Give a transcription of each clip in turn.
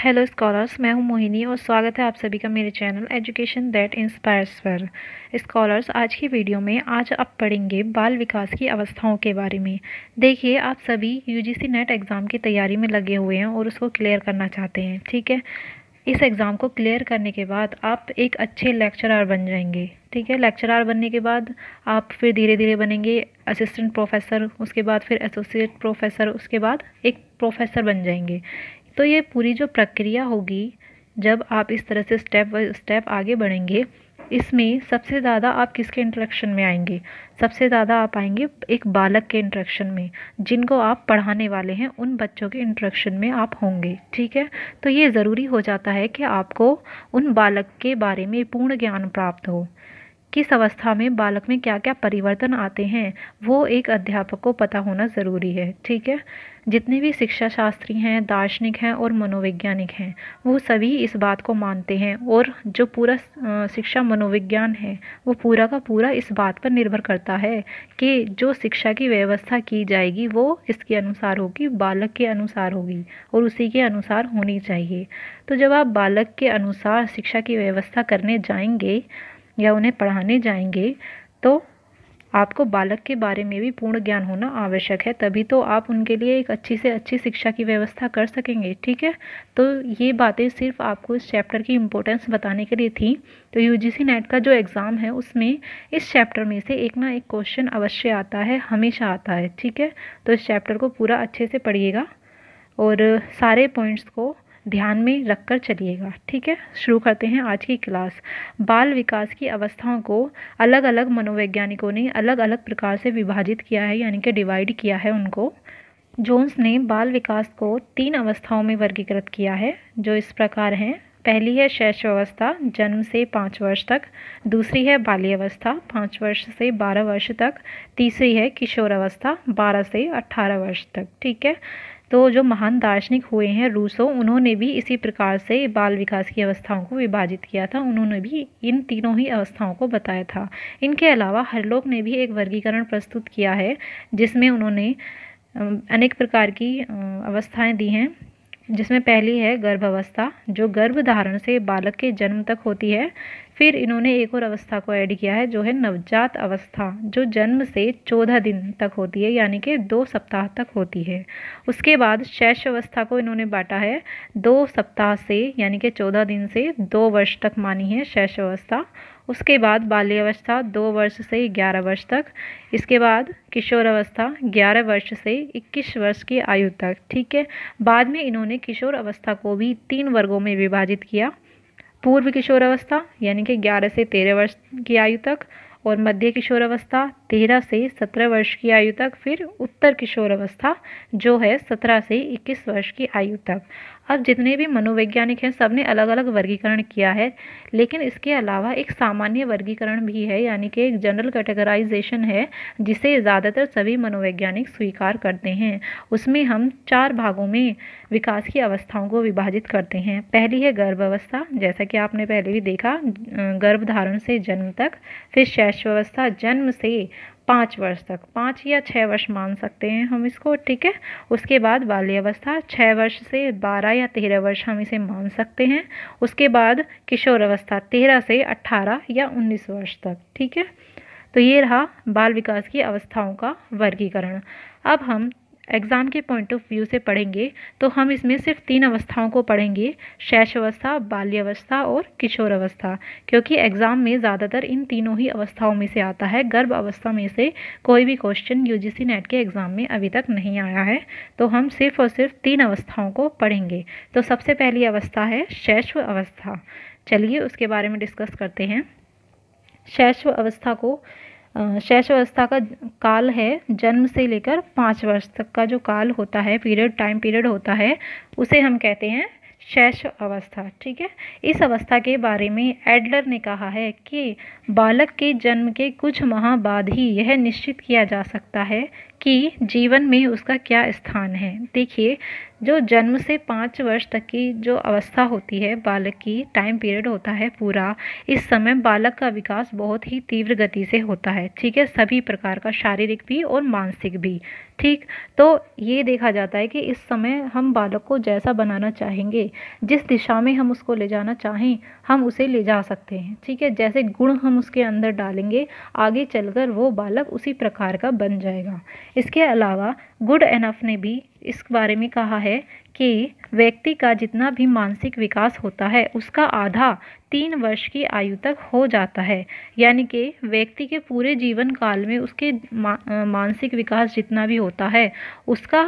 hello scholars मैं हूं मोहिनी और स्वागत है आप सभी का मेरे चैनल एजुकेशन दैट इंस्पायर्स पर स्कॉलर्स आज की वीडियो में आज आप पढ़ेंगे बाल विकास की अवस्थाओं के बारे में देखिए आप सभी यूजीसी नेट एग्ज़ाम की तैयारी में लगे हुए हैं और उसको क्लियर करना चाहते हैं ठीक है इस एग्ज़ाम को क्लियर करने के बाद आप एक अच्छे लेक्चरार बन जाएंगे ठीक है लेक्चरार बनने के बाद आप फिर धीरे धीरे बनेंगे असिस्टेंट प्रोफेसर उसके बाद फिर एसोसिएट प्रोफेसर उसके बाद एक प्रोफेसर बन जाएंगे तो ये पूरी जो प्रक्रिया होगी जब आप इस तरह से स्टेप बाई स्टेप आगे बढ़ेंगे इसमें सबसे ज़्यादा आप किसके इंट्रैक्शन में आएंगे सबसे ज़्यादा आप आएंगे एक बालक के इंट्रैक्शन में जिनको आप पढ़ाने वाले हैं उन बच्चों के इंट्रैक्शन में आप होंगे ठीक है तो ये ज़रूरी हो जाता है कि आपको उन बालक के बारे में पूर्ण ज्ञान प्राप्त हो किस अवस्था में बालक में क्या क्या परिवर्तन आते हैं वो एक अध्यापक को पता होना ज़रूरी है ठीक है जितने भी शिक्षा शास्त्री हैं दार्शनिक हैं और मनोवैज्ञानिक हैं वो सभी इस बात को मानते हैं और जो पूरा शिक्षा मनोविज्ञान है वो पूरा का पूरा इस बात पर निर्भर करता है कि जो शिक्षा की व्यवस्था की जाएगी वो इसके अनुसार होगी बालक के अनुसार होगी और उसी के अनुसार होनी चाहिए तो जब आप बालक के अनुसार शिक्षा की व्यवस्था करने जाएंगे या उन्हें पढ़ाने जाएंगे तो आपको बालक के बारे में भी पूर्ण ज्ञान होना आवश्यक है तभी तो आप उनके लिए एक अच्छी से अच्छी शिक्षा की व्यवस्था कर सकेंगे ठीक है तो ये बातें सिर्फ आपको इस चैप्टर की इम्पोर्टेंस बताने के लिए थी तो यू जी नेट का जो एग्ज़ाम है उसमें इस चैप्टर में से एक ना एक क्वेश्चन अवश्य आता है हमेशा आता है ठीक है तो इस चैप्टर को पूरा अच्छे से पढ़िएगा और सारे पॉइंट्स को ध्यान में रखकर चलिएगा ठीक है शुरू करते हैं आज की क्लास बाल विकास की अवस्थाओं को अलग अलग मनोवैज्ञानिकों ने अलग अलग प्रकार से विभाजित किया है यानी कि डिवाइड किया है उनको जोन्स ने बाल विकास को तीन अवस्थाओं में वर्गीकृत किया है जो इस प्रकार हैं पहली है शैशवावस्था जन्म से पाँच वर्ष तक दूसरी है बाल्यावस्था पाँच वर्ष से बारह वर्ष तक तीसरी है किशोरावस्था बारह से अट्ठारह वर्ष तक ठीक है तो जो महान दार्शनिक हुए हैं रूसो उन्होंने भी इसी प्रकार से बाल विकास की अवस्थाओं को विभाजित किया था उन्होंने भी इन तीनों ही अवस्थाओं को बताया था इनके अलावा हरलोक ने भी एक वर्गीकरण प्रस्तुत किया है जिसमें उन्होंने अनेक प्रकार की अवस्थाएं दी हैं जिसमें पहली है गर्भ अवस्था जो गर्भ धारण से बालक के जन्म तक होती है फिर इन्होंने एक और अवस्था को ऐड किया है जो है नवजात अवस्था जो जन्म से चौदह दिन तक होती है यानी कि दो सप्ताह तक होती है उसके बाद शैश अवस्था को इन्होंने बांटा है दो सप्ताह से यानी कि चौदह दिन से दो वर्ष तक मानी है शैश अवस्था उसके बाद बाल्यावस्था दो वर्ष से ग्यारह वर्ष तक इसके बाद किशोर अवस्था ग्यारह वर्ष से इक्कीस वर्ष की आयु तक ठीक है बाद में इन्होंने किशोर अवस्था को भी तीन वर्गों में विभाजित किया पूर्व किशोरावस्था यानी कि 11 से 13 वर्ष की आयु तक और मध्य किशोरावस्था 13 से 17 वर्ष की आयु तक फिर उत्तर किशोरावस्था जो है 17 से 21 वर्ष की आयु तक अब जितने भी मनोवैज्ञानिक हैं सबने अलग अलग वर्गीकरण किया है लेकिन इसके अलावा एक सामान्य वर्गीकरण भी है यानी कि एक जनरल कैटेगराइजेशन है जिसे ज़्यादातर सभी मनोवैज्ञानिक स्वीकार करते हैं उसमें हम चार भागों में विकास की अवस्थाओं को विभाजित करते हैं पहली है गर्भ अवस्था जैसा कि आपने पहले भी देखा गर्भ धारण से जन्म तक फिर अवस्था जन्म से पाँच वर्ष तक पाँच या छः वर्ष मान सकते हैं हम इसको ठीक है उसके बाद बाल्यावस्था छः वर्ष से बारह या तेरह वर्ष हम इसे मान सकते हैं उसके बाद किशोरावस्था तेरह से अट्ठारह या उन्नीस वर्ष तक ठीक है तो ये रहा बाल विकास की अवस्थाओं का वर्गीकरण अब हम एग्ज़ाम के पॉइंट ऑफ व्यू से पढ़ेंगे तो हम इसमें सिर्फ तीन अवस्थाओं को पढ़ेंगे अवस्था बाल्यावस्था और किशोर अवस्था क्योंकि एग्ज़ाम में ज़्यादातर इन तीनों ही अवस्थाओं में से आता है गर्भ अवस्था में से कोई भी क्वेश्चन यू नेट के एग्ज़ाम में अभी तक नहीं आया है तो हम सिर्फ और सिर्फ तीन अवस्थाओं को पढ़ेंगे तो सबसे पहली अवस्था है शैश्व अवस्था चलिए उसके बारे में डिस्कस करते हैं शैश्व अवस्था को शैश अवस्था का काल है जन्म से लेकर पाँच वर्ष तक का जो काल होता है पीरियड टाइम पीरियड होता है उसे हम कहते हैं शैश अवस्था ठीक है इस अवस्था के बारे में एडलर ने कहा है कि बालक के जन्म के कुछ माह बाद ही यह निश्चित किया जा सकता है कि जीवन में उसका क्या स्थान है देखिए जो जन्म से पाँच वर्ष तक की जो अवस्था होती है बालक की टाइम पीरियड होता है पूरा इस समय बालक का विकास बहुत ही तीव्र गति से होता है ठीक है सभी प्रकार का शारीरिक भी और मानसिक भी ठीक तो ये देखा जाता है कि इस समय हम बालक को जैसा बनाना चाहेंगे जिस दिशा में हम उसको ले जाना चाहें हम उसे ले जा सकते हैं ठीक है जैसे गुण हम उसके अंदर डालेंगे आगे चलकर वो बालक उसी प्रकार का बन जाएगा इसके अलावा गुड एनफ ने भी इस बारे में कहा है कि व्यक्ति का जितना भी मानसिक विकास होता है उसका आधा तीन वर्ष की आयु तक हो जाता है यानी कि व्यक्ति के पूरे जीवन काल में उसके मानसिक विकास जितना भी होता है उसका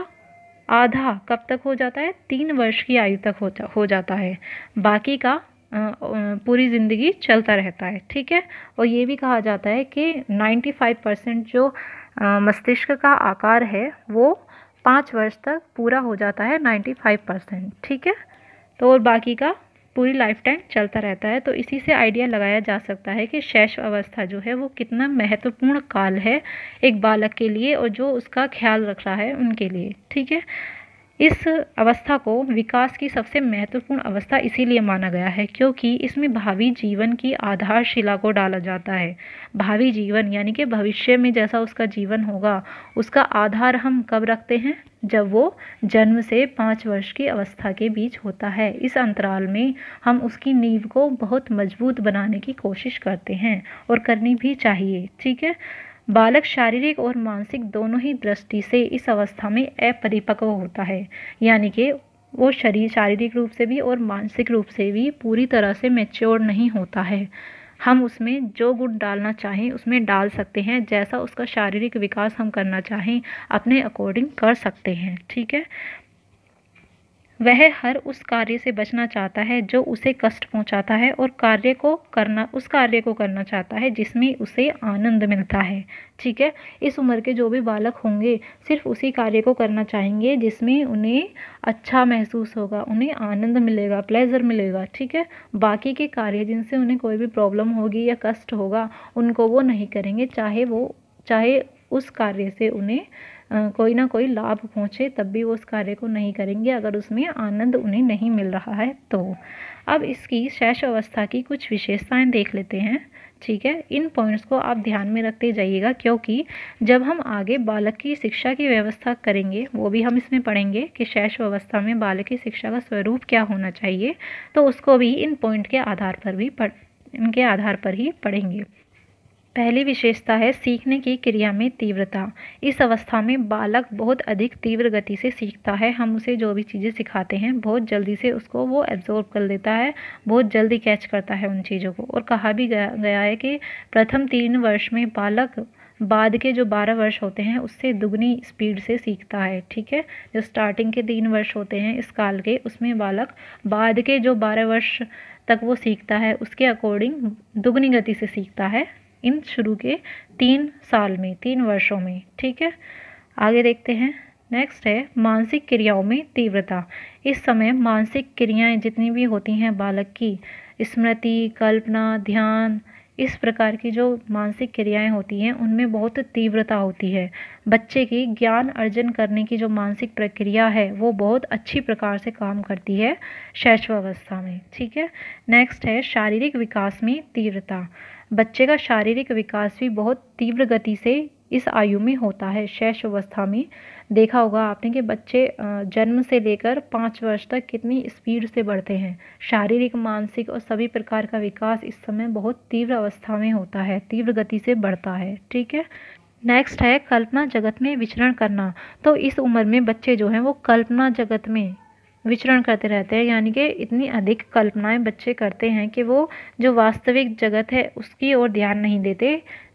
आधा कब तक हो जाता है तीन वर्ष की आयु तक होता हो जाता है बाकी का पूरी ज़िंदगी चलता रहता है ठीक है और ये भी कहा जाता है कि 95 परसेंट जो मस्तिष्क का आकार है वो पाँच वर्ष तक पूरा हो जाता है नाइन्टी फाइव परसेंट ठीक है तो और बाकी का पूरी लाइफ टाइम चलता रहता है तो इसी से आइडिया लगाया जा सकता है कि शैश अवस्था जो है वो कितना महत्वपूर्ण काल है एक बालक के लिए और जो उसका ख्याल रख रहा है उनके लिए ठीक है इस अवस्था को विकास की सबसे महत्वपूर्ण अवस्था इसीलिए माना गया है क्योंकि इसमें भावी जीवन की आधारशिला को डाला जाता है भावी जीवन यानी कि भविष्य में जैसा उसका जीवन होगा उसका आधार हम कब रखते हैं जब वो जन्म से पाँच वर्ष की अवस्था के बीच होता है इस अंतराल में हम उसकी नींव को बहुत मजबूत बनाने की कोशिश करते हैं और करनी भी चाहिए ठीक है बालक शारीरिक और मानसिक दोनों ही दृष्टि से इस अवस्था में अपरिपक्व होता है यानी कि वो शरीर शारीरिक रूप से भी और मानसिक रूप से भी पूरी तरह से मेच्योर नहीं होता है हम उसमें जो गुण डालना चाहें उसमें डाल सकते हैं जैसा उसका शारीरिक विकास हम करना चाहें अपने अकॉर्डिंग कर सकते हैं ठीक है वह हर उस कार्य से बचना चाहता है जो उसे कष्ट पहुंचाता है और कार्य को करना उस कार्य को करना चाहता है जिसमें उसे आनंद मिलता है ठीक है इस उम्र के जो भी बालक होंगे सिर्फ उसी कार्य को करना चाहेंगे जिसमें उन्हें अच्छा महसूस होगा उन्हें आनंद मिलेगा प्लेजर मिलेगा ठीक है बाकी के कार्य जिनसे उन्हें कोई भी प्रॉब्लम होगी या कष्ट होगा उनको वो नहीं करेंगे चाहे वो चाहे उस कार्य से उन्हें कोई ना कोई लाभ पहुँचे तब भी वो उस कार्य को नहीं करेंगे अगर उसमें आनंद उन्हें नहीं मिल रहा है तो अब इसकी शैश अवस्था की कुछ विशेषताएं देख लेते हैं ठीक है इन पॉइंट्स को आप ध्यान में रखते जाइएगा क्योंकि जब हम आगे बालक की शिक्षा की व्यवस्था करेंगे वो भी हम इसमें पढ़ेंगे कि शैश अवस्था में बालक की शिक्षा का स्वरूप क्या होना चाहिए तो उसको भी इन पॉइंट के आधार पर भी पढ़ इनके आधार पर ही पढ़ेंगे पहली विशेषता है सीखने की क्रिया में तीव्रता इस अवस्था में बालक बहुत अधिक तीव्र गति से सीखता है हम उसे जो भी चीज़ें सिखाते हैं बहुत जल्दी से उसको वो एब्जॉर्ब कर लेता है बहुत जल्दी कैच करता है उन चीज़ों को और कहा भी गया गया है कि प्रथम तीन वर्ष में बालक बाद के जो बारह वर्ष होते हैं उससे दुगनी स्पीड से सीखता है ठीक है जो स्टार्टिंग के तीन वर्ष होते हैं इस काल के उसमें बालक बाद के जो बारह वर्ष तक वो सीखता है उसके अकॉर्डिंग दुगनी गति से सीखता है इन शुरू के तीन साल में तीन वर्षों में ठीक है आगे देखते हैं नेक्स्ट है मानसिक क्रियाओं में तीव्रता इस समय मानसिक क्रियाएं जितनी भी होती हैं बालक की स्मृति कल्पना ध्यान इस प्रकार की जो मानसिक क्रियाएं होती हैं उनमें बहुत तीव्रता होती है बच्चे की ज्ञान अर्जन करने की जो मानसिक प्रक्रिया है वो बहुत अच्छी प्रकार से काम करती है शैशवावस्था में ठीक है नेक्स्ट है शारीरिक विकास में तीव्रता बच्चे का शारीरिक विकास भी बहुत तीव्र गति से इस आयु में होता है अवस्था में देखा होगा आपने कि बच्चे जन्म से लेकर पाँच वर्ष तक कितनी स्पीड से बढ़ते हैं शारीरिक मानसिक और सभी प्रकार का विकास इस समय बहुत तीव्र अवस्था में होता है तीव्र गति से बढ़ता है ठीक है नेक्स्ट है कल्पना जगत में विचरण करना तो इस उम्र में बच्चे जो हैं वो कल्पना जगत में विचरण करते रहते हैं यानी कि इतनी अधिक कल्पनाएं बच्चे करते हैं कि वो जो वास्तविक जगत है उसकी ओर ध्यान नहीं देते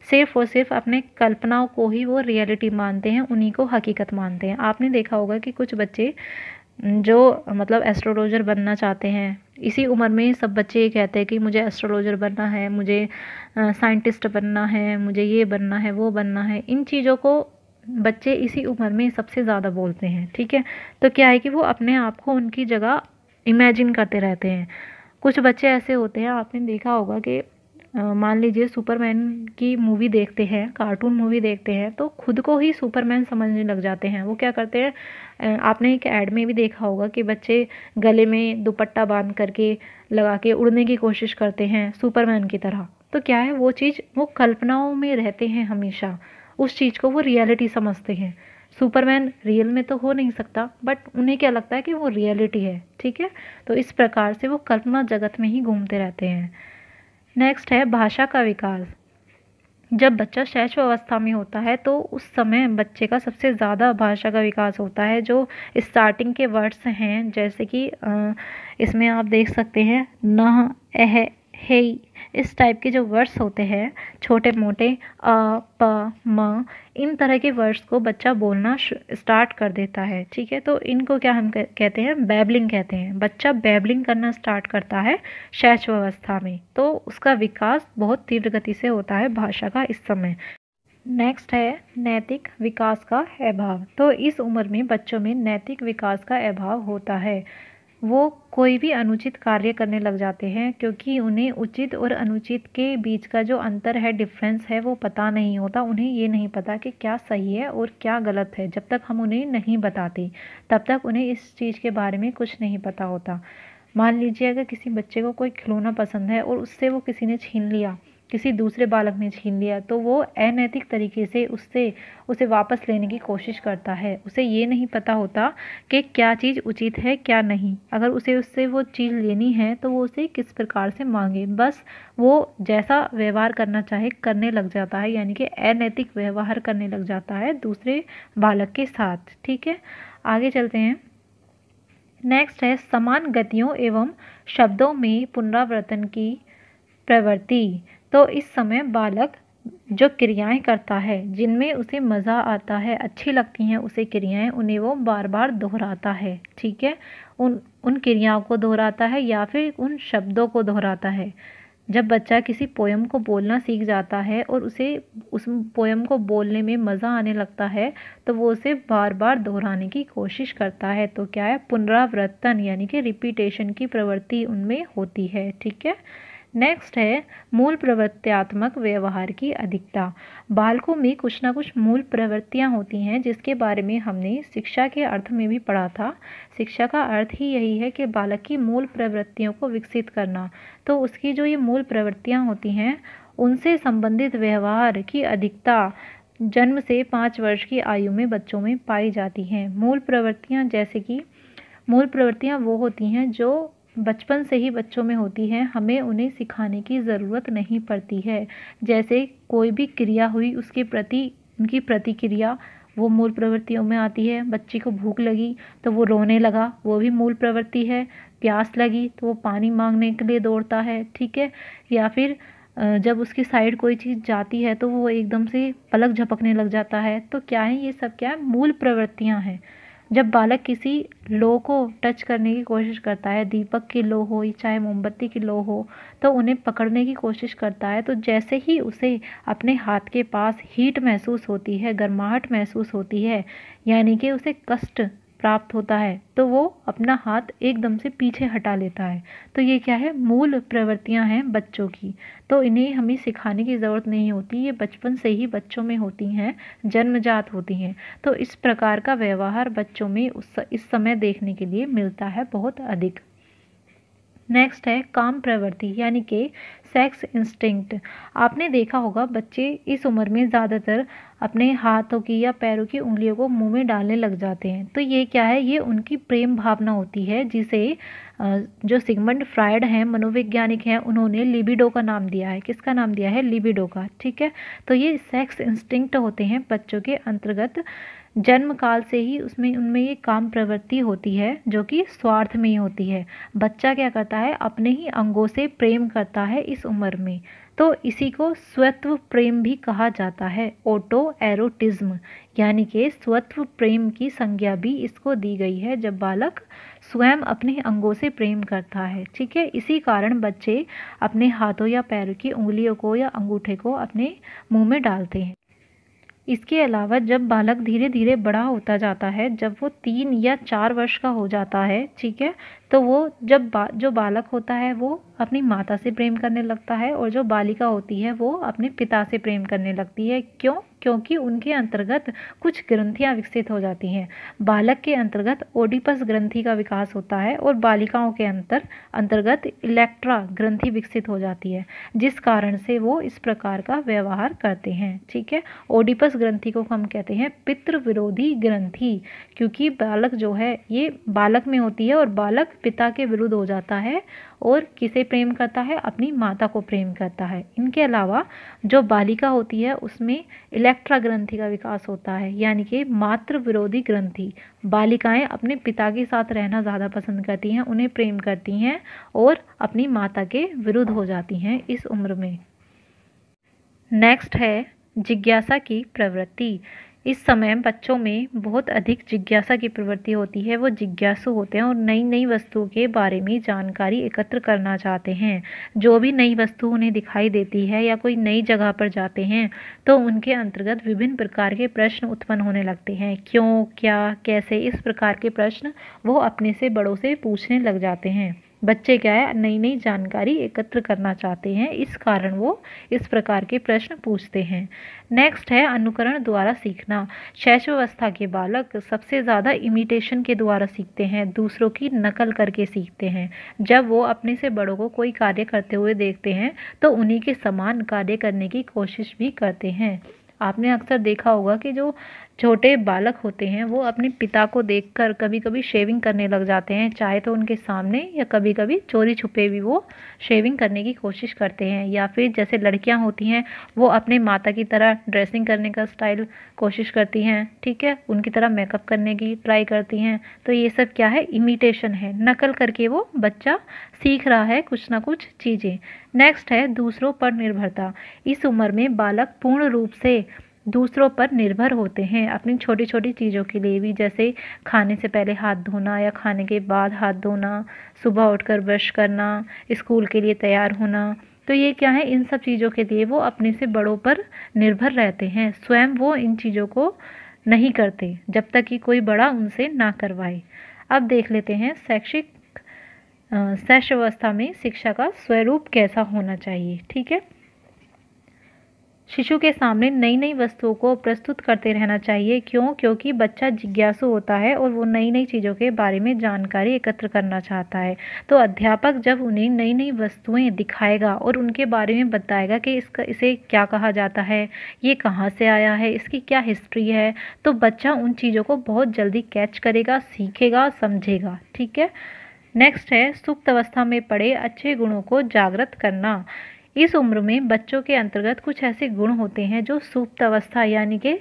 सिर्फ और सिर्फ अपने कल्पनाओं को ही वो रियलिटी मानते हैं उन्हीं को हकीकत मानते हैं आपने देखा होगा कि कुछ बच्चे जो मतलब एस्ट्रोलॉजर बनना चाहते हैं इसी उम्र में सब बच्चे ये कहते हैं कि मुझे एस्ट्रोलॉजर बनना है मुझे साइंटिस्ट बनना है मुझे ये बनना है वो बनना है इन चीज़ों को बच्चे इसी उम्र में सबसे ज़्यादा बोलते हैं ठीक है तो क्या है कि वो अपने आप को उनकी जगह इमेजिन करते रहते हैं कुछ बच्चे ऐसे होते हैं आपने देखा होगा कि मान लीजिए सुपरमैन की मूवी देखते हैं कार्टून मूवी देखते हैं तो खुद को ही सुपरमैन समझने लग जाते हैं वो क्या करते हैं आपने एक ऐड में भी देखा होगा कि बच्चे गले में दुपट्टा बांध करके लगा के उड़ने की कोशिश करते हैं सुपरमैन की तरह तो क्या है वो चीज़ वो कल्पनाओं में रहते हैं हमेशा उस चीज़ को वो रियलिटी समझते हैं सुपरमैन रियल में तो हो नहीं सकता बट उन्हें क्या लगता है कि वो रियलिटी है ठीक है तो इस प्रकार से वो कल्पना जगत में ही घूमते रहते हैं नेक्स्ट है भाषा का विकास जब बच्चा शैशव अवस्था में होता है तो उस समय बच्चे का सबसे ज़्यादा भाषा का विकास होता है जो स्टार्टिंग के वर्ड्स हैं जैसे कि इसमें आप देख सकते हैं न एह हे इस टाइप के जो वर्ड्स होते हैं छोटे मोटे अ प म इन तरह के वर्ड्स को बच्चा बोलना स्टार्ट कर देता है ठीक है तो इनको क्या हम कहते हैं बैबलिंग कहते हैं बच्चा बैबलिंग करना स्टार्ट करता है व्यवस्था में तो उसका विकास बहुत तीव्र गति से होता है भाषा का इस समय नेक्स्ट है नैतिक विकास का अभाव तो इस उम्र में बच्चों में नैतिक विकास का अभाव होता है वो कोई भी अनुचित कार्य करने लग जाते हैं क्योंकि उन्हें उचित और अनुचित के बीच का जो अंतर है डिफरेंस है वो पता नहीं होता उन्हें ये नहीं पता कि क्या सही है और क्या गलत है जब तक हम उन्हें नहीं बताते तब तक उन्हें इस चीज़ के बारे में कुछ नहीं पता होता मान लीजिए अगर किसी बच्चे को कोई खिलौना पसंद है और उससे वो किसी ने छीन लिया किसी दूसरे बालक ने छीन लिया तो वो अनैतिक तरीके से उससे उसे वापस लेने की कोशिश करता है उसे ये नहीं पता होता कि क्या चीज़ उचित है क्या नहीं अगर उसे उससे वो चीज़ लेनी है तो वो उसे किस प्रकार से मांगे बस वो जैसा व्यवहार करना चाहे करने लग जाता है यानी कि अनैतिक व्यवहार करने लग जाता है दूसरे बालक के साथ ठीक है आगे चलते हैं नेक्स्ट है समान गतियों एवं शब्दों में पुनरावर्तन की प्रवृत्ति तो इस समय बालक जो क्रियाएं करता है जिनमें उसे मज़ा आता है अच्छी लगती हैं उसे क्रियाएं उन्हें वो बार बार दोहराता है ठीक है उन उन क्रियाओं को दोहराता है या फिर उन शब्दों को दोहराता है जब बच्चा किसी पोएम को बोलना सीख जाता है और उसे उस पोएम को बोलने में मज़ा आने लगता है तो वो उसे बार बार दोहराने की कोशिश करता है तो क्या है पुनरावर्तन यानी कि रिपीटेशन की प्रवृत्ति उनमें होती है ठीक है नेक्स्ट है मूल प्रवृत्त्यात्मक व्यवहार की अधिकता बालकों में कुछ ना कुछ मूल प्रवृत्तियाँ होती हैं जिसके बारे में हमने शिक्षा के अर्थ में भी पढ़ा था शिक्षा का अर्थ ही यही है कि बालक की मूल प्रवृत्तियों को विकसित करना तो उसकी जो ये मूल प्रवृत्तियाँ होती हैं उनसे संबंधित व्यवहार की अधिकता जन्म से पाँच वर्ष की आयु में बच्चों में पाई जाती हैं मूल प्रवृत्तियाँ जैसे कि मूल प्रवृत्तियाँ वो होती हैं जो बचपन से ही बच्चों में होती है हमें उन्हें सिखाने की ज़रूरत नहीं पड़ती है जैसे कोई भी क्रिया हुई उसके प्रति उनकी प्रतिक्रिया वो मूल प्रवृत्तियों में आती है बच्चे को भूख लगी तो वो रोने लगा वो भी मूल प्रवृत्ति है प्यास लगी तो वो पानी मांगने के लिए दौड़ता है ठीक है या फिर जब उसकी साइड कोई चीज़ जाती है तो वो एकदम से पलक झपकने लग जाता है तो क्या है ये सब क्या है मूल प्रवृत्तियाँ हैं जब बालक किसी लो को टच करने की कोशिश करता है दीपक की लो हो चाहे मोमबत्ती की लो हो तो उन्हें पकड़ने की कोशिश करता है तो जैसे ही उसे अपने हाथ के पास हीट महसूस होती है गर्माहट महसूस होती है यानी कि उसे कष्ट प्राप्त होता है तो वो अपना हाथ एकदम से पीछे हटा लेता है तो ये क्या है मूल प्रवृत्तियां हैं बच्चों की तो इन्हें हमें सिखाने की ज़रूरत नहीं होती ये बचपन से ही बच्चों में होती हैं जन्मजात होती हैं तो इस प्रकार का व्यवहार बच्चों में उस इस समय देखने के लिए मिलता है बहुत अधिक नेक्स्ट है काम प्रवृत्ति यानी कि सेक्स इंस्टिंक्ट आपने देखा होगा बच्चे इस उम्र में ज़्यादातर अपने हाथों की या पैरों की उंगलियों को मुंह में डालने लग जाते हैं तो ये क्या है ये उनकी प्रेम भावना होती है जिसे जो सिगमंड फ्रायड हैं मनोवैज्ञानिक हैं उन्होंने लिबिडो का नाम दिया है किसका नाम दिया है लिबिडो का ठीक है तो ये सेक्स इंस्टिंक्ट होते हैं बच्चों के अंतर्गत जन्म काल से ही उसमें उनमें ये काम प्रवृत्ति होती है जो कि स्वार्थ में ही होती है बच्चा क्या करता है अपने ही अंगों से प्रेम करता है इस उम्र में तो इसी को स्वत्व प्रेम भी कहा जाता है ओटो एरोटिज्म यानी कि स्वत्व प्रेम की संज्ञा भी इसको दी गई है जब बालक स्वयं अपने अंगों से प्रेम करता है ठीक है इसी कारण बच्चे अपने हाथों या पैरों की उंगलियों को या अंगूठे को अपने मुंह में डालते हैं इसके अलावा जब बालक धीरे धीरे बड़ा होता जाता है जब वो तीन या चार वर्ष का हो जाता है ठीक है तो वो जब बा जो बालक होता है वो अपनी माता से प्रेम करने लगता है और जो बालिका होती है वो अपने पिता से प्रेम करने लगती है क्यों क्योंकि उनके अंतर्गत कुछ ग्रंथियाँ विकसित हो जाती हैं बालक के अंतर्गत ओडिपस ग्रंथि का विकास होता है और बालिकाओं के अंतर अंतर्गत इलेक्ट्रा ग्रंथि विकसित हो जाती है जिस कारण से वो इस प्रकार का व्यवहार करते हैं ठीक है ओडिपस ग्रंथि को हम कहते हैं पितृ विरोधी ग्रंथि क्योंकि बालक जो है ये बालक में होती है और बालक पिता के विरुद्ध हो जाता है और किसे प्रेम करता है अपनी माता को प्रेम करता है इनके अलावा जो बालिका होती है उसमें इलेक्ट्रा ग्रंथि का विकास होता है यानी कि मातृ विरोधी ग्रंथि बालिकाएं अपने पिता के साथ रहना ज़्यादा पसंद करती हैं उन्हें प्रेम करती हैं और अपनी माता के विरुद्ध हो जाती हैं इस उम्र में नेक्स्ट है जिज्ञासा की प्रवृत्ति इस समय बच्चों में बहुत अधिक जिज्ञासा की प्रवृत्ति होती है वो जिज्ञासु होते हैं और नई नई वस्तुओं के बारे में जानकारी एकत्र करना चाहते हैं जो भी नई वस्तु उन्हें दिखाई देती है या कोई नई जगह पर जाते हैं तो उनके अंतर्गत विभिन्न प्रकार के प्रश्न उत्पन्न होने लगते हैं क्यों क्या कैसे इस प्रकार के प्रश्न वो अपने से बड़ों से पूछने लग जाते हैं बच्चे क्या है नई नई जानकारी एकत्र करना चाहते हैं इस कारण वो इस प्रकार के प्रश्न पूछते हैं नेक्स्ट है अनुकरण द्वारा सीखना शैशवावस्था के बालक सबसे ज़्यादा इमिटेशन के द्वारा सीखते हैं दूसरों की नकल करके सीखते हैं जब वो अपने से बड़ों को कोई कार्य करते हुए देखते हैं तो उन्हीं के समान कार्य करने की कोशिश भी करते हैं आपने अक्सर देखा होगा कि जो छोटे बालक होते हैं वो अपने पिता को देखकर कभी कभी शेविंग करने लग जाते हैं चाहे तो उनके सामने या कभी कभी चोरी छुपे भी वो शेविंग करने की कोशिश करते हैं या फिर जैसे लड़कियां होती हैं वो अपने माता की तरह ड्रेसिंग करने का स्टाइल कोशिश करती हैं ठीक है उनकी तरह मेकअप करने की ट्राई करती हैं तो ये सब क्या है इमिटेशन है नकल करके वो बच्चा सीख रहा है कुछ ना कुछ चीज़ें नेक्स्ट है दूसरों पर निर्भरता इस उम्र में बालक पूर्ण रूप से दूसरों पर निर्भर होते हैं अपनी छोटी छोटी चीज़ों के लिए भी जैसे खाने से पहले हाथ धोना या खाने के बाद हाथ धोना सुबह उठकर ब्रश करना स्कूल के लिए तैयार होना तो ये क्या है इन सब चीज़ों के लिए वो अपने से बड़ों पर निर्भर रहते हैं स्वयं वो इन चीज़ों को नहीं करते जब तक कि कोई बड़ा उनसे ना करवाए अब देख लेते हैं शैक्षिक शैक्ष अवस्था में शिक्षा का स्वरूप कैसा होना चाहिए ठीक है शिशु के सामने नई नई वस्तुओं को प्रस्तुत करते रहना चाहिए क्यों क्योंकि बच्चा जिज्ञासु होता है और वो नई नई चीज़ों के बारे में जानकारी एकत्र करना चाहता है तो अध्यापक जब उन्हें नई नई वस्तुएं दिखाएगा और उनके बारे में बताएगा कि इसका इसे क्या कहा जाता है ये कहाँ से आया है इसकी क्या हिस्ट्री है तो बच्चा उन चीज़ों को बहुत जल्दी कैच करेगा सीखेगा समझेगा ठीक है नेक्स्ट है सुप्त अवस्था में पड़े अच्छे गुणों को जागृत करना इस उम्र में बच्चों के अंतर्गत कुछ ऐसे गुण होते हैं जो सुप्त अवस्था यानी कि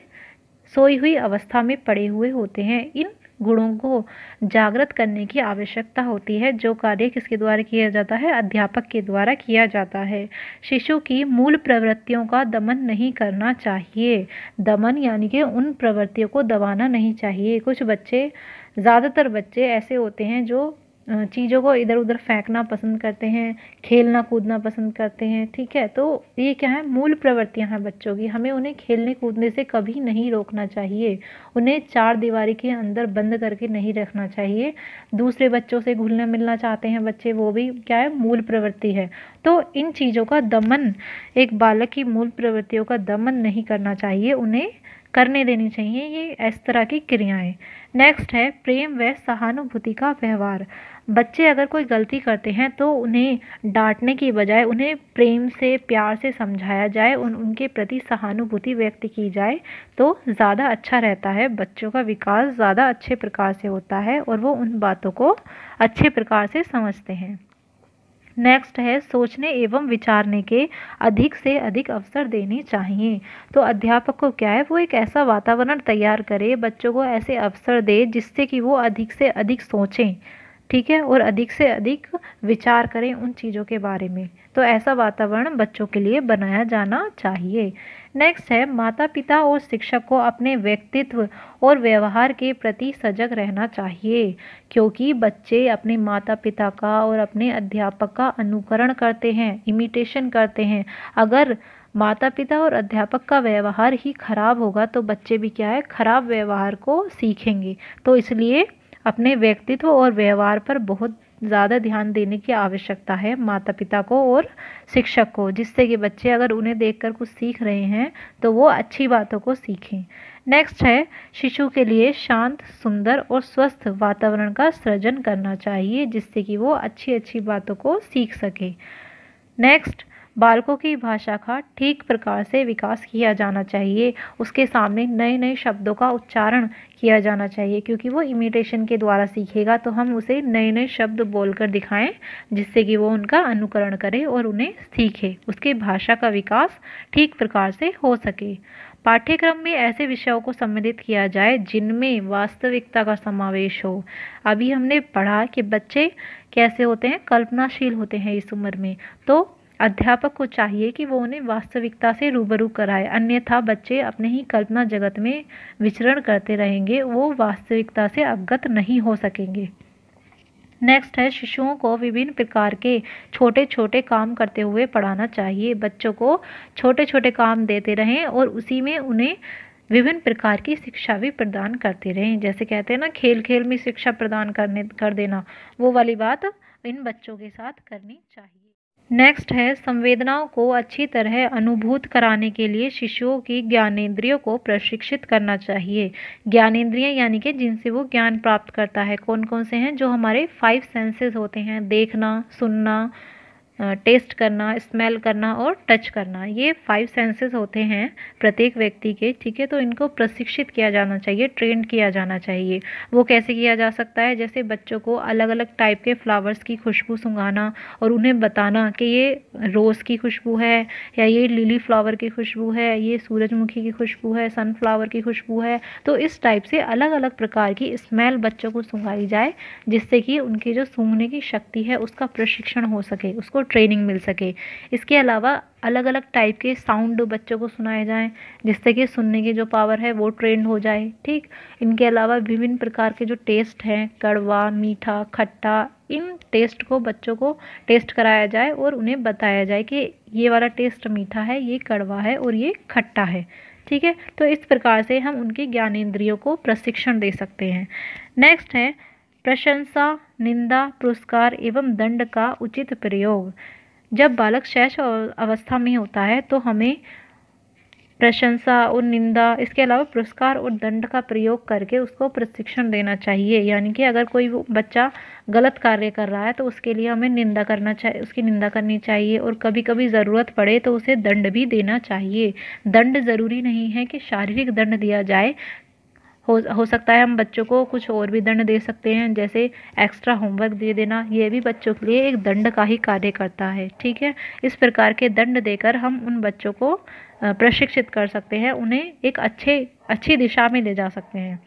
सोई हुई अवस्था में पड़े हुए होते हैं इन गुणों को जागृत करने की आवश्यकता होती है जो कार्य किसके द्वारा किया जाता है अध्यापक के द्वारा किया जाता है शिशु की मूल प्रवृत्तियों का दमन नहीं करना चाहिए दमन यानी कि उन प्रवृत्तियों को दबाना नहीं चाहिए कुछ बच्चे ज़्यादातर बच्चे ऐसे होते हैं जो चीज़ों को इधर उधर फेंकना पसंद करते हैं खेलना कूदना पसंद करते हैं ठीक है तो ये क्या है मूल प्रवृत्तियां हैं बच्चों की हमें उन्हें खेलने कूदने से कभी नहीं रोकना चाहिए उन्हें चार दीवारी के अंदर बंद करके नहीं रखना चाहिए दूसरे बच्चों से घुलना मिलना चाहते हैं बच्चे वो भी क्या है मूल प्रवृत्ति है तो इन चीज़ों का दमन एक बालक की मूल प्रवृत्तियों का दमन नहीं करना चाहिए उन्हें करने देनी चाहिए ये इस तरह की क्रियाएं नेक्स्ट है प्रेम व सहानुभूति का व्यवहार बच्चे अगर कोई गलती करते हैं तो उन्हें डांटने की बजाय उन्हें प्रेम से प्यार से समझाया जाए उन उनके प्रति सहानुभूति व्यक्त की जाए तो ज़्यादा अच्छा रहता है बच्चों का विकास ज़्यादा अच्छे प्रकार से होता है और वो उन बातों को अच्छे प्रकार से समझते हैं नेक्स्ट है सोचने एवं विचारने के अधिक से अधिक अवसर देने चाहिए तो अध्यापक को क्या है वो एक ऐसा वातावरण तैयार करे बच्चों को ऐसे अवसर दे जिससे कि वो अधिक से अधिक सोचें ठीक है और अधिक से अधिक विचार करें उन चीज़ों के बारे में तो ऐसा वातावरण बच्चों के लिए बनाया जाना चाहिए नेक्स्ट है माता पिता और शिक्षक को अपने व्यक्तित्व और व्यवहार के प्रति सजग रहना चाहिए क्योंकि बच्चे अपने माता पिता का और अपने अध्यापक का अनुकरण करते हैं इमिटेशन करते हैं अगर माता पिता और अध्यापक का व्यवहार ही खराब होगा तो बच्चे भी क्या है खराब व्यवहार को सीखेंगे तो इसलिए अपने व्यक्तित्व और व्यवहार पर बहुत ज़्यादा ध्यान देने की आवश्यकता है माता पिता को और शिक्षक को जिससे कि बच्चे अगर उन्हें देखकर कुछ सीख रहे हैं तो वो अच्छी बातों को सीखें नेक्स्ट है शिशु के लिए शांत सुंदर और स्वस्थ वातावरण का सृजन करना चाहिए जिससे कि वो अच्छी अच्छी बातों को सीख सके नेक्स्ट बालकों की भाषा का ठीक प्रकार से विकास किया जाना चाहिए उसके सामने नए नए शब्दों का उच्चारण किया जाना चाहिए क्योंकि वो इमिटेशन के द्वारा सीखेगा तो हम उसे नए नए शब्द बोलकर दिखाएं जिससे कि वो उनका अनुकरण करे और उन्हें सीखे उसके भाषा का विकास ठीक प्रकार से हो सके पाठ्यक्रम में ऐसे विषयों को सम्मिलित किया जाए जिनमें वास्तविकता का समावेश हो अभी हमने पढ़ा कि बच्चे कैसे होते हैं कल्पनाशील होते हैं इस उम्र में तो अध्यापक को चाहिए कि वो उन्हें वास्तविकता से रूबरू कराए अन्यथा बच्चे अपने ही कल्पना जगत में विचरण करते रहेंगे वो वास्तविकता से अवगत नहीं हो सकेंगे नेक्स्ट है शिशुओं को विभिन्न प्रकार के छोटे छोटे काम करते हुए पढ़ाना चाहिए बच्चों को छोटे छोटे काम देते रहें और उसी में उन्हें विभिन्न प्रकार की शिक्षा भी प्रदान करते रहें जैसे कहते हैं ना खेल खेल में शिक्षा प्रदान करने कर देना वो वाली बात इन बच्चों के साथ करनी चाहिए नेक्स्ट है संवेदनाओं को अच्छी तरह अनुभूत कराने के लिए शिशुओं की ज्ञानेंद्रियों को प्रशिक्षित करना चाहिए ज्ञानेंद्रिय यानी कि जिनसे वो ज्ञान प्राप्त करता है कौन कौन से हैं जो हमारे फाइव सेंसेस होते हैं देखना सुनना टेस्ट करना स्मेल करना और टच करना ये फाइव सेंसेस होते हैं प्रत्येक व्यक्ति के ठीक है तो इनको प्रशिक्षित किया जाना चाहिए ट्रेंड किया जाना चाहिए वो कैसे किया जा सकता है जैसे बच्चों को अलग अलग टाइप के फ्लावर्स की खुशबू सुंघाना और उन्हें बताना कि ये रोज़ की खुशबू है या ये लिली फ्लावर की खुशबू है ये सूरजमुखी की खुशबू है सनफ्लावर की खुशबू है तो इस टाइप से अलग अलग प्रकार की स्मेल बच्चों को सुंघाई जाए जिससे कि उनकी जो सूंघने की शक्ति है उसका प्रशिक्षण हो सके उसको ट्रेनिंग मिल सके इसके अलावा अलग अलग टाइप के साउंड बच्चों को सुनाए जाएं जिससे कि सुनने की जो पावर है वो ट्रेंड हो जाए ठीक इनके अलावा विभिन्न प्रकार के जो टेस्ट हैं कड़वा मीठा खट्टा इन टेस्ट को बच्चों को टेस्ट कराया जाए और उन्हें बताया जाए कि ये वाला टेस्ट मीठा है ये कड़वा है और ये खट्टा है ठीक है तो इस प्रकार से हम उनके ज्ञानेंद्रियों को प्रशिक्षण दे सकते हैं नेक्स्ट है प्रशंसा निंदा पुरस्कार एवं दंड का उचित प्रयोग जब बालक शैश अवस्था में होता है तो हमें प्रशंसा और निंदा इसके अलावा पुरस्कार और दंड का प्रयोग करके उसको प्रशिक्षण देना चाहिए यानी कि अगर कोई बच्चा गलत कार्य कर रहा है तो उसके लिए हमें निंदा करना चाहिए उसकी निंदा करनी चाहिए और कभी कभी ज़रूरत पड़े तो उसे दंड भी देना चाहिए दंड ज़रूरी नहीं है कि शारीरिक दंड दिया जाए हो हो सकता है हम बच्चों को कुछ और भी दंड दे सकते हैं जैसे एक्स्ट्रा होमवर्क दे देना ये भी बच्चों के लिए एक दंड का ही कार्य करता है ठीक है इस प्रकार के दंड देकर हम उन बच्चों को प्रशिक्षित कर सकते हैं उन्हें एक अच्छे अच्छी दिशा में ले जा सकते हैं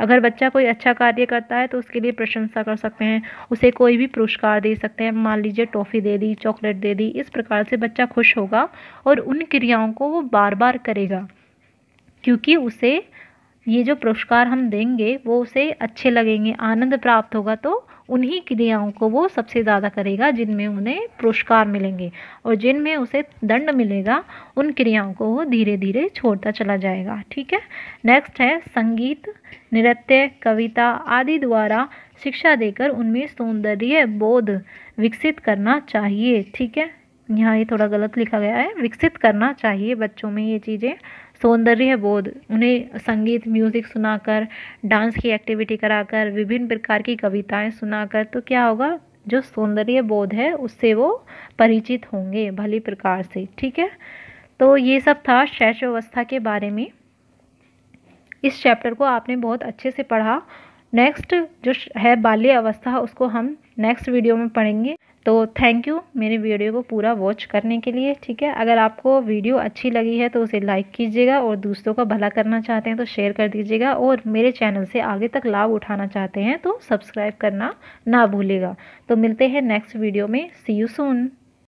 अगर बच्चा कोई अच्छा कार्य करता है तो उसके लिए प्रशंसा कर सकते हैं उसे कोई भी पुरस्कार दे सकते हैं मान लीजिए टॉफ़ी दे दी चॉकलेट दे दी इस प्रकार से बच्चा खुश होगा और उन क्रियाओं को वो बार बार करेगा क्योंकि उसे ये जो पुरस्कार हम देंगे वो उसे अच्छे लगेंगे आनंद प्राप्त होगा तो उन्हीं क्रियाओं को वो सबसे ज़्यादा करेगा जिनमें उन्हें पुरस्कार मिलेंगे और जिनमें उसे दंड मिलेगा उन क्रियाओं को वो धीरे धीरे छोड़ता चला जाएगा ठीक है नेक्स्ट है संगीत नृत्य कविता आदि द्वारा शिक्षा देकर उनमें सौंदर्य बोध विकसित करना चाहिए ठीक है यहाँ ये थोड़ा गलत लिखा गया है विकसित करना चाहिए बच्चों में ये चीज़ें सौंदर्य बोध उन्हें संगीत म्यूज़िक सुनाकर डांस की एक्टिविटी कराकर विभिन्न प्रकार की कविताएं सुनाकर तो क्या होगा जो सौंदर्य बोध है उससे वो परिचित होंगे भली प्रकार से ठीक है तो ये सब था शैश अवस्था के बारे में इस चैप्टर को आपने बहुत अच्छे से पढ़ा नेक्स्ट जो है बाल्य अवस्था उसको हम नेक्स्ट वीडियो में पढ़ेंगे तो थैंक यू मेरे वीडियो को पूरा वॉच करने के लिए ठीक है अगर आपको वीडियो अच्छी लगी है तो उसे लाइक कीजिएगा और दूसरों का भला करना चाहते हैं तो शेयर कर दीजिएगा और मेरे चैनल से आगे तक लाभ उठाना चाहते हैं तो सब्सक्राइब करना ना भूलेगा तो मिलते हैं नेक्स्ट वीडियो में सी यू सून